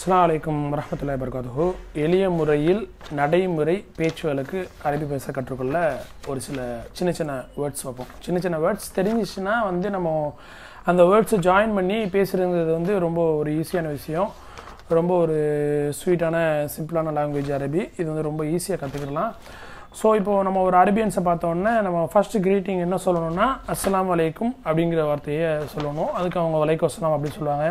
அஸ்லாம் வலைக்கம் வரமத்துல வர்காதுஹோ எளிய முறையில் நடைமுறை பேச்சு வழக்கு அரபி பேச கற்றுக்கொள்ள ஒரு சில சின்ன சின்ன வேர்ட்ஸ் வைப்போம் சின்ன சின்ன வேர்ட்ஸ் தெரிஞ்சிச்சுன்னா வந்து நம்ம அந்த வேர்ட்ஸை ஜாயின் பண்ணி பேசுகிறது வந்து ரொம்ப ஒரு ஈஸியான விஷயம் ரொம்ப ஒரு ஸ்வீட்டான சிம்பிளான லாங்குவேஜ் அரபி இது வந்து ரொம்ப ஈஸியாக கற்றுக்கலாம் ஸோ இப்போது நம்ம ஒரு அரபியன்ஸை பார்த்தோன்னே நம்ம ஃபஸ்ட்டு க்ரீட்டிங் என்ன சொல்லணும்னா அஸ்லாம் வலைக்கும் அப்படிங்கிற வார்த்தையை சொல்லணும் அதுக்கு அவங்க வலைக்கு அஸ்லாம் அப்படின்னு சொல்லுவாங்க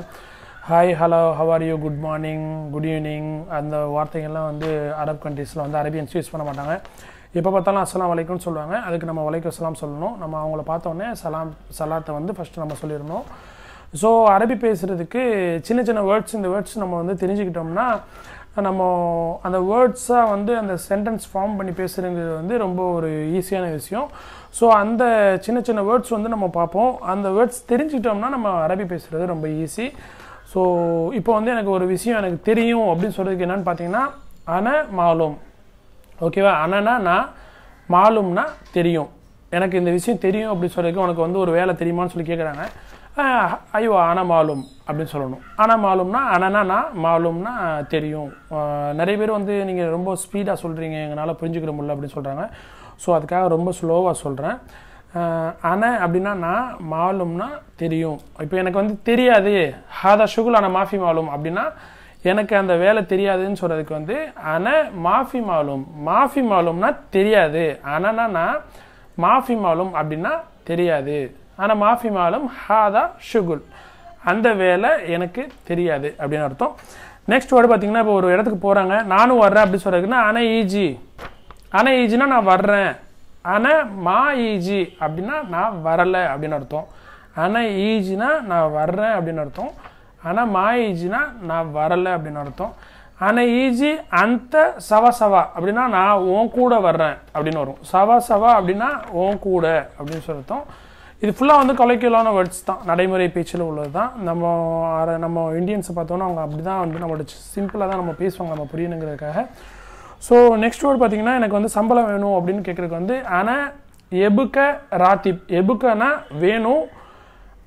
hi hello how are you good morning good evening அந்த வார்த்தைகள்லாம் வந்து அரப் கண்ட்ரீஸில் வந்து அரேபியன்ஸ் யூஸ் பண்ண மாட்டாங்க எப்போ பார்த்தாலும் அஸ்லாம் வலைக்கும்னு சொல்லுவாங்க அதுக்கு நம்ம வலைக்கு அஸ்லாம் சொல்லணும் நம்ம அவங்கள பார்த்தோன்னே சலாம் சலாத்தை வந்து ஃபஸ்ட்டு நம்ம சொல்லிடணும் ஸோ அரபி பேசுகிறதுக்கு சின்ன சின்ன வேர்ட்ஸ் இந்த வேர்ட்ஸ் நம்ம வந்து தெரிஞ்சுக்கிட்டோம்னா நம்ம அந்த வேர்ட்ஸாக வந்து அந்த சென்டென்ஸ் ஃபார்ம் பண்ணி பேசுகிறது வந்து ரொம்ப ஒரு ஈஸியான விஷயம் ஸோ அந்த சின்ன சின்ன வேர்ட்ஸ் வந்து நம்ம பார்ப்போம் அந்த வேர்ட்ஸ் தெரிஞ்சுக்கிட்டோம்னா நம்ம அரபி பேசுகிறது ரொம்ப ஈஸி ஸோ இப்போ வந்து எனக்கு ஒரு விஷயம் எனக்கு தெரியும் அப்படின்னு சொல்கிறதுக்கு என்னென்னு பார்த்தீங்கன்னா அன மாலும் ஓகேவா அனனா நான் மாலும்னா தெரியும் எனக்கு இந்த விஷயம் தெரியும் அப்படின்னு சொல்கிறதுக்கு உனக்கு வந்து ஒரு வேலை தெரியுமான்னு சொல்லி கேட்குறாங்க ஐயோ அன மாலும் அப்படின்னு சொல்லணும் அன மாலும்னா அனனா நான் மாலும்னா தெரியும் நிறைய பேர் வந்து நீங்கள் ரொம்ப ஸ்பீடாக சொல்கிறீங்க எங்களால் புரிஞ்சுக்கிற முடியல அப்படின்னு சொல்கிறாங்க ஸோ அதுக்காக ரொம்ப ஸ்லோவாக சொல்கிறேன் அன அப்படின்னா நான் மாலும்னா தெரியும் இப்போ எனக்கு வந்து தெரியாது ஹாதா அணை மாஃபி மாலும் அப்படின்னா எனக்கு அந்த வேலை தெரியாதுன்னு சொல்கிறதுக்கு வந்து அன மாஃபி மாலும் மாஃபி மாலும்னா தெரியாது அனனா நான் மாஃபி மாலும் அப்படின்னா தெரியாது ஆனால் மாஃபி மாலும் ஹாதா ஷுகுல் அந்த வேலை எனக்கு தெரியாது அப்படின்னு அர்த்தம் நெக்ஸ்ட் வேர்டு பார்த்தீங்கன்னா இப்போ ஒரு இடத்துக்கு போகிறாங்க நானும் வர்றேன் அப்படின்னு சொல்கிறதுக்குன்னா அன ஈஜி அன ஈஜினா நான் வர்றேன் ஆனால் மா ஈஜி அப்படின்னா நான் வரலை அப்படின்னு அர்த்தம் ஆனால் ஈஜினா நான் வர்றேன் அப்படின்னு அர்த்தம் ஆனால் மா ஈஜினா நான் வரலை அப்படின்னு அர்த்தம் ஆனால் ஈஜி அந்த சவ சவா அப்படின்னா நான் உன் கூட வர்றேன் அப்படின்னு வரும் சவ சவா அப்படின்னா உன் கூட அப்படின்னு சொல்லிட்டோம் இது ஃபுல்லாக வந்து கொலைக்கியலான வேர்ட்ஸ் தான் நடைமுறை பேச்சில் உள்ளது தான் நம்ம நம்ம இந்தியன்ஸை பார்த்தோன்னா அவங்க அப்படி தான் வந்து நம்மளோட சிம்பிளாக தான் நம்ம பேசுவாங்க நம்ம புரியணுங்கிறதுக்காக ஸோ நெக்ஸ்ட் வேர்டு பார்த்தீங்கன்னா எனக்கு வந்து சம்பளம் வேணும் அப்படின்னு கேட்குறதுக்கு வந்து ஆனால் எபுக்க ராத்திப் எபுக்கனா வேணும்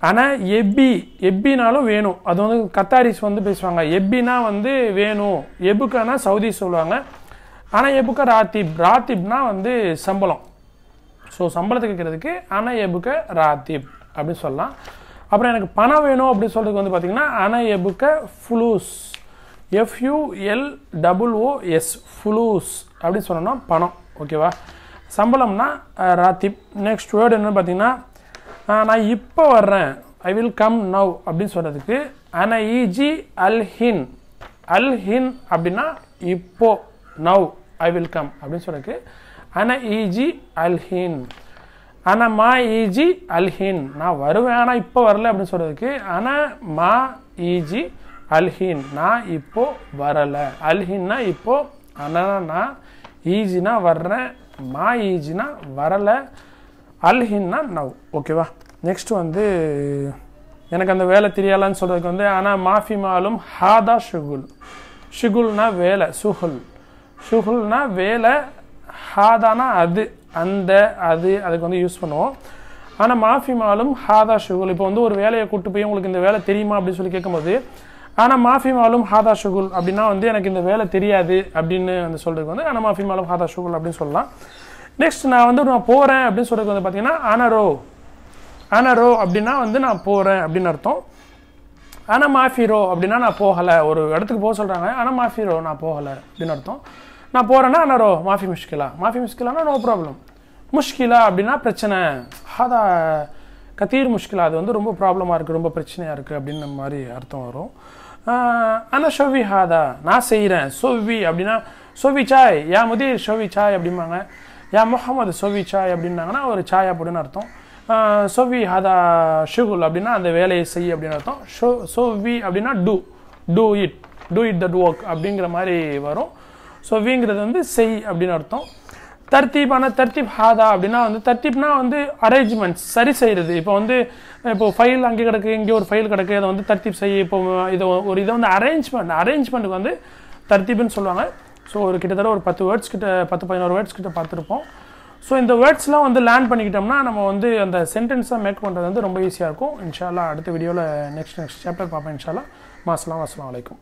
ஆனால் எப்பி எப்பினாலும் வேணும் அது வந்து கத்தாரிஸ் வந்து பேசுவாங்க எப்பினா வந்து வேணும் எபுக்கனா சவுதி சொல்லுவாங்க ஆனால் எபுக்க ராத்திப் ராத்திப்னா வந்து சம்பளம் ஸோ சம்பளத்தை கேட்குறதுக்கு ஆனால் எபுக்க ராத்திப் அப்படின்னு சொல்லலாம் அப்புறம் எனக்கு பணம் வேணும் அப்படின்னு சொல்கிறதுக்கு வந்து பார்த்திங்கன்னா ஆனால் எபுக்க ஃப்ளூஸ் எஃப்யூஎல் டபுள் ஓஎஸ் ஃபுலூஸ் அப்படின்னு சொன்னோம்னா பணம் ஓகேவா சம்பளம்னா ராத்திப் நெக்ஸ்ட் வேர்டு என்னென்னு பார்த்தீங்கன்னா நான் இப்போ வர்றேன் ஐ வில் கம் நவ் அப்படின்னு சொல்கிறதுக்கு அன ஈஜி அல்ஹின் e அல்ஹின் அப்படின்னா இப்போ நவ் ஐ வில் கம் அப்படின்னு சொல்கிறதுக்கு அன ஈஜி அல்ஹின் ஹின் மா ஈஜி அல்ஹின் நான் வருவேன் ஆனால் இப்போ வரல அப்படின்னு சொல்கிறதுக்கு அன மா ஈஜி அல்ஹின் நான் இப்போது வரலை அல்ஹின்னா இப்போது ஆனால் நான் ஈஜினா வர்றேன் மா ஈஜினா வரலை அல்ஹின்னா நவ் ஓகேவா நெக்ஸ்ட் வந்து எனக்கு அந்த வேலை தெரியலான்னு சொல்கிறதுக்கு வந்து ஆனால் மாஃபி மாலும் ஹாதா ஷுகுல் ஷுகுல்னா வேலை சுகுல் சுகுல்னா வேலை ஹாதானா அது அந்த அது அதுக்கு வந்து யூஸ் பண்ணுவோம் ஆனால் மாஃபி மாலும் ஹாதா ஷுகுல் இப்போ வந்து ஒரு வேலையை கூப்பிட்டு போய் உங்களுக்கு இந்த வேலை தெரியுமா அப்படின்னு சொல்லி கேட்கும்போது ஆனால் மாஃபி மாலும் ஹாதா ஷுகுல் அப்படின்னா வந்து எனக்கு இந்த வேலை தெரியாது அப்படின்னு வந்து சொல்கிறதுக்கு வந்து ஆனால் மாஃபி மாலும் ஹாதா ஷுகுல் அப்படின்னு சொல்லலாம் நெக்ஸ்ட் நான் வந்து நான் போகிறேன் அப்படின்னு சொல்கிறதுக்கு வந்து பார்த்தீங்கன்னா ஆனரோ ஆனரோ அப்படின்னா வந்து நான் போகிறேன் அப்படின்னு அர்த்தம் ஆனால் மாஃபிரோ அப்படின்னா நான் போகலை ஒரு இடத்துக்கு போக சொல்கிறாங்க ஆனால் மாஃபிரோ நான் போகலை அப்படின்னு அர்த்தம் நான் போகிறேன்னா அனரோ மாஃபி முஷ்கிலா மாஃபி முஷ்கிலானா நோ ப்ராப்ளம் முஷ்கிலா அப்படின்னா பிரச்சனை ஹாதா கத்தீர் முஷ்கிலா அது வந்து ரொம்ப ப்ராப்ளமாக இருக்குது ரொம்ப பிரச்சனையாக இருக்குது அப்படின்னு மாதிரி அர்த்தம் வரும் ஆனால் ஷோவி ஹாதா நான் செய்கிறேன் சோவி அப்படின்னா சோவி சாய் யா முதீர் ஷோவி சாய் அப்படிம்பாங்க யா முகமது சோவி சாய் அப்படின்னாங்கன்னா ஒரு சாய் அப்படின்னு அர்த்தம் சோவி ஹாதா ஷுகுல் அப்படின்னா அந்த வேலையை செய் அப்படின்னு அர்த்தம் ஷோ சோவி அப்படின்னா do do it do it that work அப்படிங்கிற மாதிரி வரும் ஸோ விங்கிறது வந்து செய் அப்படின்னு அர்த்தம் தர்த்தீபான தர்த்தீப் ஹாதா அப்படின்னா வந்து தர்த்தீப்னா வந்து அரேஞ்ச்மெண்ட்ஸ் சரி செய்யறது இப்போ வந்து இப்போ ஃபைல் அங்கே கிடக்கு இங்கே ஒரு ஃபைல் கிடக்கு அதை வந்து தர்த்தீப் செய்ய இப்போ இதை ஒரு இதை வந்து அரேஞ்ச்மெண்ட் அரேஞ்ச்மெண்ட்டுக்கு வந்து தர்த்தீப்னு சொல்லுவாங்க ஸோ ஒரு கிட்டத்தட்ட ஒரு பத்து வேர்ட்ஸ் கிட்ட பத்து பதினோரு வேர்ட்ஸ் கிட்ட பார்த்துருப்போம் ஸோ இந்த வேர்ட்ஸ்லாம் வந்து லேர்ன் பண்ணிக்கிட்டோம்னா நம்ம வந்து அந்த சென்டென்ஸாக மேக் பண்ணுறது வந்து ரொம்ப ஈஸியாக இருக்கும் இன்ஷாலா அடுத்த வீடியோவில் நெக்ஸ்ட் நெக்ஸ்ட் சாப்டர் பார்ப்பேன் இன்ஷாலா மாசலாம் அஸ்லாம் வலைக்கும்